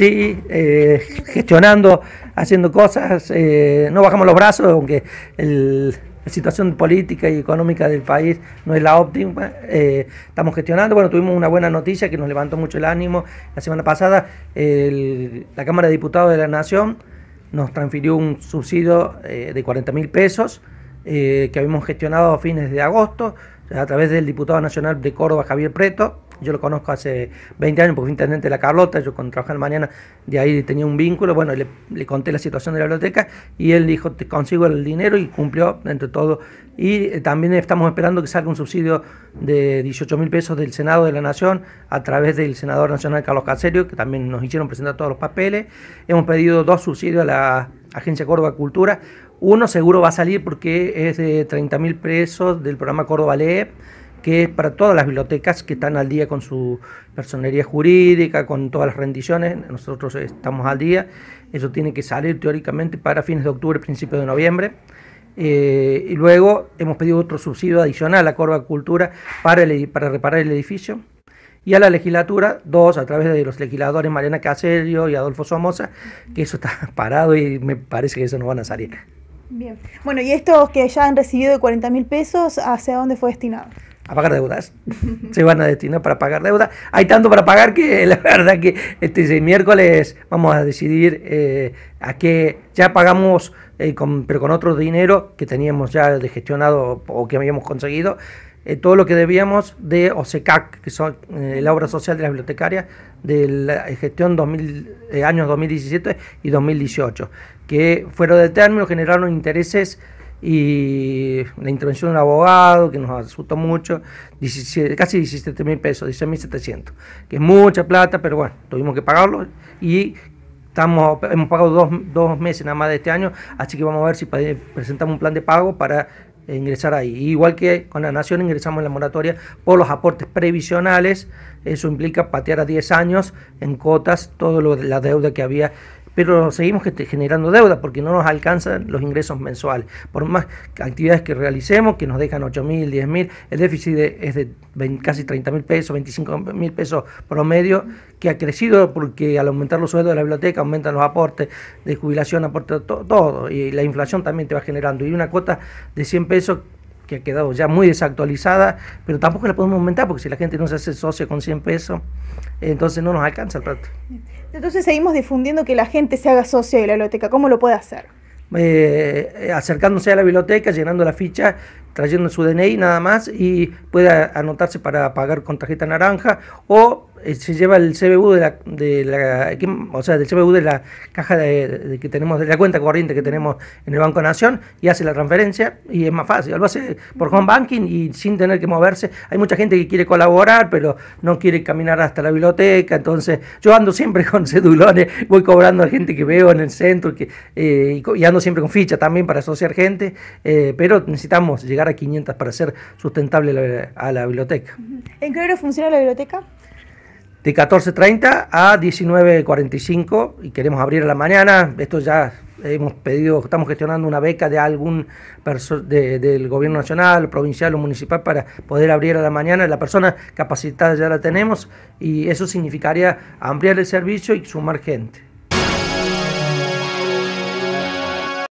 ¿sí? Eh, gestionando, haciendo cosas, eh, no bajamos los brazos, aunque la situación política y económica del país no es la óptima, eh, estamos gestionando, bueno, tuvimos una buena noticia que nos levantó mucho el ánimo la semana pasada, la Cámara de Diputados de la Nación nos transfirió un subsidio de 40 mil pesos que habíamos gestionado a fines de agosto a través del diputado nacional de Córdoba, Javier Preto, yo lo conozco hace 20 años porque fui intendente de la Carlota, yo cuando trabajé en mañana de ahí tenía un vínculo, bueno, le, conté la situación de la biblioteca y él dijo, te consigo el dinero y cumplió entre todo. Y eh, también estamos esperando que salga un subsidio de 18 mil pesos del Senado de la Nación a través del senador nacional Carlos Caserio, que también nos hicieron presentar todos los papeles. Hemos pedido dos subsidios a la Agencia Córdoba Cultura. Uno seguro va a salir porque es de 30 mil pesos del programa Córdoba Lee que es para todas las bibliotecas que están al día con su personería jurídica, con todas las rendiciones, nosotros estamos al día, eso tiene que salir teóricamente para fines de octubre, principios de noviembre. Eh, y luego hemos pedido otro subsidio adicional a Corva Cultura para, para reparar el edificio. Y a la legislatura, dos, a través de los legisladores Mariana Caserio y Adolfo Somoza, que eso está parado y me parece que eso no van a salir. Bien. Bueno, y estos que ya han recibido de 40 mil pesos, ¿hacia dónde fue destinado? a pagar deudas. Se van a destinar para pagar deudas. Hay tanto para pagar que la verdad que este miércoles vamos a decidir eh, a qué ya pagamos, eh, pero con otro dinero que teníamos ya de gestionado o que habíamos conseguido. Eh, todo lo que debíamos de OSECAC, que son la obra social de la bibliotecaria de la gestión 2000, años 2017 y 2018, que fueron de término, generaron intereses y la intervención de un abogado que nos asustó mucho, casi 17 mil pesos, 16.700, que es mucha plata, pero bueno, tuvimos que pagarlo y estamos hemos pagado dos, dos meses nada más de este año, así que vamos a ver si presentamos un plan de pago para ingresar ahí. Igual que con la Nación ingresamos en la moratoria por los aportes previsionales, eso implica patear a 10 años en cotas toda la deuda que había pero seguimos generando deuda porque no nos alcanzan los ingresos mensuales. Por más actividades que realicemos, que nos dejan 8 mil, 10 mil, el déficit es de casi 30 mil pesos, 25 mil pesos promedio, que ha crecido porque al aumentar los sueldos de la biblioteca aumentan los aportes de jubilación, aporte todo, y la inflación también te va generando. Y una cuota de 100 pesos que ha quedado ya muy desactualizada, pero tampoco la podemos aumentar porque si la gente no se hace socio con 100 pesos, entonces no nos alcanza el plato. Entonces seguimos difundiendo que la gente se haga socio de la biblioteca. ¿Cómo lo puede hacer? Eh, acercándose a la biblioteca, llenando la ficha trayendo su DNI nada más y pueda anotarse para pagar con tarjeta naranja o eh, se lleva el CBU de la, de la o sea, del CBU de la caja de, que tenemos de la cuenta corriente que tenemos en el Banco Nación y hace la transferencia y es más fácil, lo hace por home banking y sin tener que moverse. Hay mucha gente que quiere colaborar, pero no quiere caminar hasta la biblioteca, entonces yo ando siempre con cedulones, voy cobrando a gente que veo en el centro eh, y, ando siempre con ficha también para asociar gente, eh, pero necesitamos llegar a 500 para ser sustentable a la biblioteca. ¿En qué hora funciona la biblioteca? De 14.30 a 19.45 y queremos abrir a la mañana. Esto ya hemos pedido, estamos gestionando una beca de algún del gobierno nacional, provincial o municipal para poder abrir a la mañana. La persona capacitada ya la tenemos y eso significaría ampliar el servicio y sumar gente.